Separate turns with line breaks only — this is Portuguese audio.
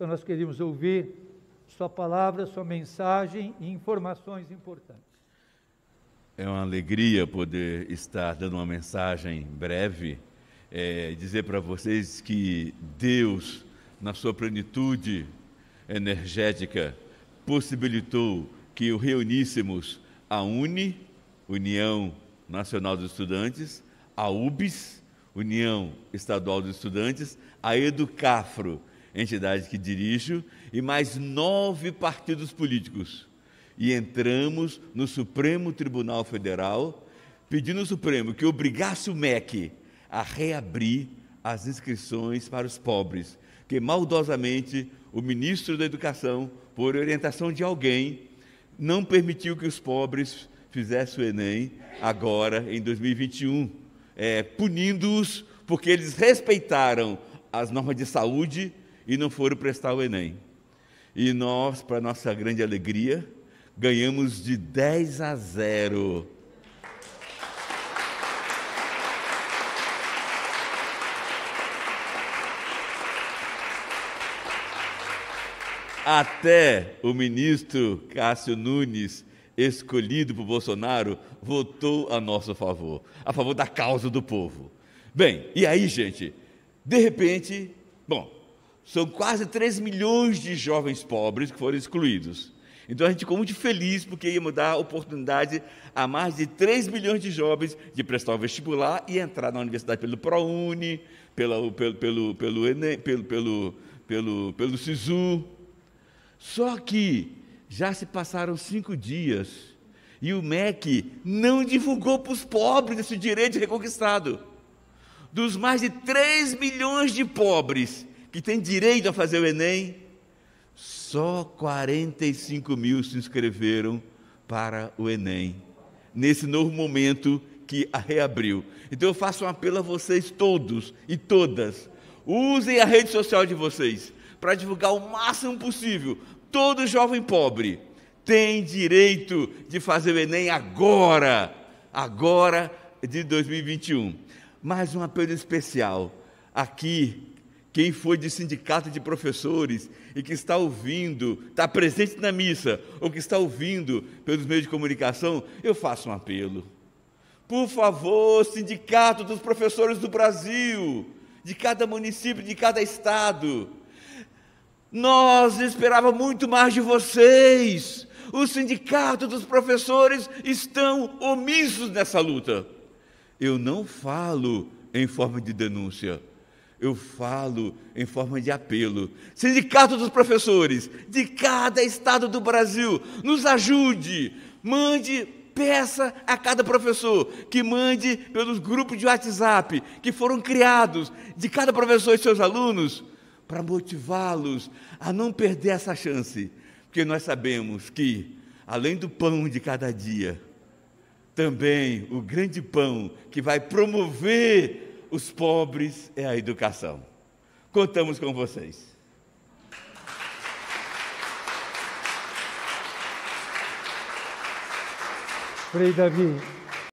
Então nós queríamos ouvir sua palavra, sua mensagem e informações importantes. É uma alegria poder estar dando uma mensagem breve, é, dizer para vocês que Deus, na sua plenitude energética, possibilitou que o reuníssemos a UNE, União Nacional dos Estudantes, a UBS, União Estadual dos Estudantes, a Educafro, entidade que dirijo, e mais nove partidos políticos. E entramos no Supremo Tribunal Federal, pedindo ao Supremo que obrigasse o MEC a reabrir as inscrições para os pobres, que maldosamente o ministro da Educação, por orientação de alguém, não permitiu que os pobres fizessem o Enem agora, em 2021, é, eh, punindo-os porque eles respeitaram as normas de saúde e não foram prestar o Enem. E nós, para nossa grande alegria, ganhamos de 10 a 0. Até o ministro Cássio Nunes, escolhido por Bolsonaro, votou a nosso favor, a favor da causa do povo. Bem, e aí, gente? De repente, bom, são quase 3 milhões de jovens pobres que foram excluídos. Então a gente ficou muito feliz porque íamos dar oportunidade a mais de 3 milhões de jovens de prestar o vestibular e entrar na universidade pelo ProUni, pelo, pelo, pelo, pelo, Enem, pelo, pelo, pelo, pelo SISU. Só que já se passaram cinco dias e o MEC não divulgou para os pobres esse direito reconquistado. Dos mais de 3 milhões de pobres que tem direito a fazer o Enem, só 45 mil se inscreveram para o Enem, nesse novo momento que a reabriu. Então eu faço um apelo a vocês todos e todas: usem a rede social de vocês para divulgar o máximo possível. Todo jovem pobre tem direito de fazer o Enem agora, agora de 2021. Mais um apelo especial aqui quem foi de sindicato de professores e que está ouvindo, está presente na missa, ou que está ouvindo pelos meios de comunicação, eu faço um apelo. Por favor, sindicato dos professores do Brasil, de cada município, de cada estado, nós esperávamos muito mais de vocês. Os sindicatos dos professores estão omissos nessa luta. Eu não falo em forma de denúncia eu falo em forma de apelo. Sindicato dos professores de cada estado do Brasil, nos ajude, mande peça a cada professor que mande pelos grupos de WhatsApp que foram criados de cada professor e seus alunos para motivá-los a não perder essa chance, porque nós sabemos que além do pão de cada dia, também o grande pão que vai promover os pobres é a educação. Contamos com vocês. Frei Davi,